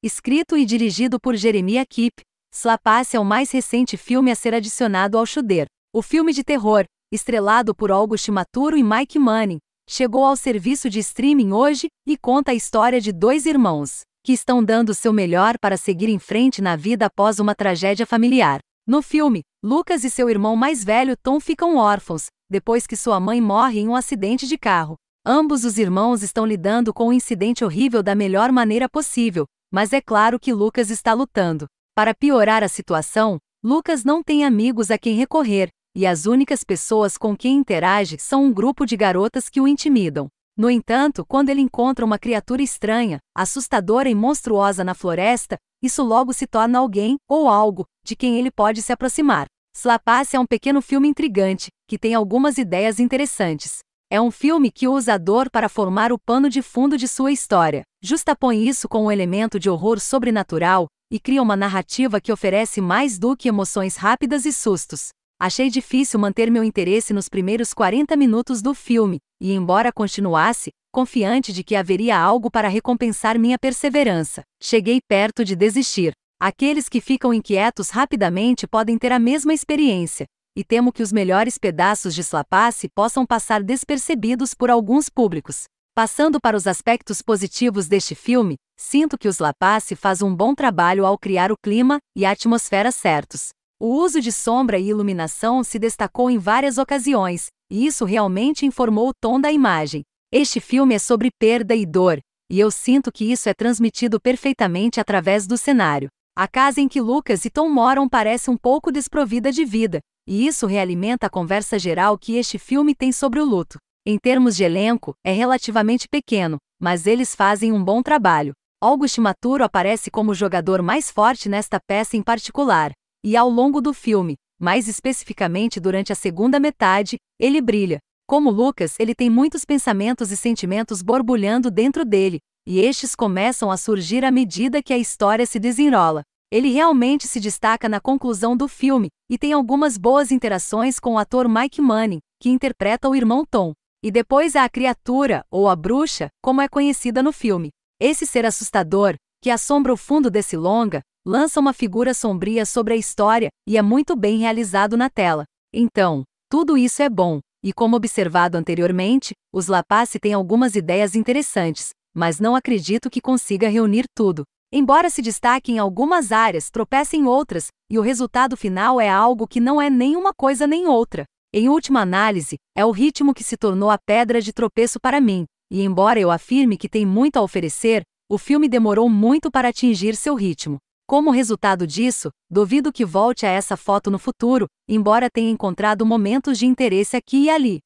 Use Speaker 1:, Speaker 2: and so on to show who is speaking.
Speaker 1: Escrito e dirigido por Jeremiah Kip, Slapass é o mais recente filme a ser adicionado ao Shudder. O filme de terror, estrelado por August Shimaturo e Mike Manning, chegou ao serviço de streaming hoje e conta a história de dois irmãos que estão dando seu melhor para seguir em frente na vida após uma tragédia familiar. No filme, Lucas e seu irmão mais velho Tom ficam órfãos depois que sua mãe morre em um acidente de carro. Ambos os irmãos estão lidando com o um incidente horrível da melhor maneira possível, mas é claro que Lucas está lutando. Para piorar a situação, Lucas não tem amigos a quem recorrer, e as únicas pessoas com quem interage são um grupo de garotas que o intimidam. No entanto, quando ele encontra uma criatura estranha, assustadora e monstruosa na floresta, isso logo se torna alguém, ou algo, de quem ele pode se aproximar. Slapace é um pequeno filme intrigante, que tem algumas ideias interessantes. É um filme que usa a dor para formar o pano de fundo de sua história, justapõe isso com um elemento de horror sobrenatural e cria uma narrativa que oferece mais do que emoções rápidas e sustos. Achei difícil manter meu interesse nos primeiros 40 minutos do filme, e embora continuasse, confiante de que haveria algo para recompensar minha perseverança, cheguei perto de desistir. Aqueles que ficam inquietos rapidamente podem ter a mesma experiência, e temo que os melhores pedaços de sua possam passar despercebidos por alguns públicos. Passando para os aspectos positivos deste filme, sinto que o Lapace faz um bom trabalho ao criar o clima e a atmosfera certos. O uso de sombra e iluminação se destacou em várias ocasiões, e isso realmente informou o tom da imagem. Este filme é sobre perda e dor, e eu sinto que isso é transmitido perfeitamente através do cenário. A casa em que Lucas e Tom moram parece um pouco desprovida de vida, e isso realimenta a conversa geral que este filme tem sobre o luto. Em termos de elenco, é relativamente pequeno, mas eles fazem um bom trabalho. August Maturo aparece como o jogador mais forte nesta peça em particular, e ao longo do filme, mais especificamente durante a segunda metade, ele brilha. Como Lucas, ele tem muitos pensamentos e sentimentos borbulhando dentro dele, e estes começam a surgir à medida que a história se desenrola. Ele realmente se destaca na conclusão do filme, e tem algumas boas interações com o ator Mike Manning, que interpreta o irmão Tom. E depois há a criatura, ou a bruxa, como é conhecida no filme. Esse ser assustador, que assombra o fundo desse longa, lança uma figura sombria sobre a história e é muito bem realizado na tela. Então, tudo isso é bom, e como observado anteriormente, os Lapace têm algumas ideias interessantes, mas não acredito que consiga reunir tudo. Embora se destaque em algumas áreas, tropece em outras, e o resultado final é algo que não é nem uma coisa nem outra. Em última análise, é o ritmo que se tornou a pedra de tropeço para mim, e embora eu afirme que tem muito a oferecer, o filme demorou muito para atingir seu ritmo. Como resultado disso, duvido que volte a essa foto no futuro, embora tenha encontrado momentos de interesse aqui e ali.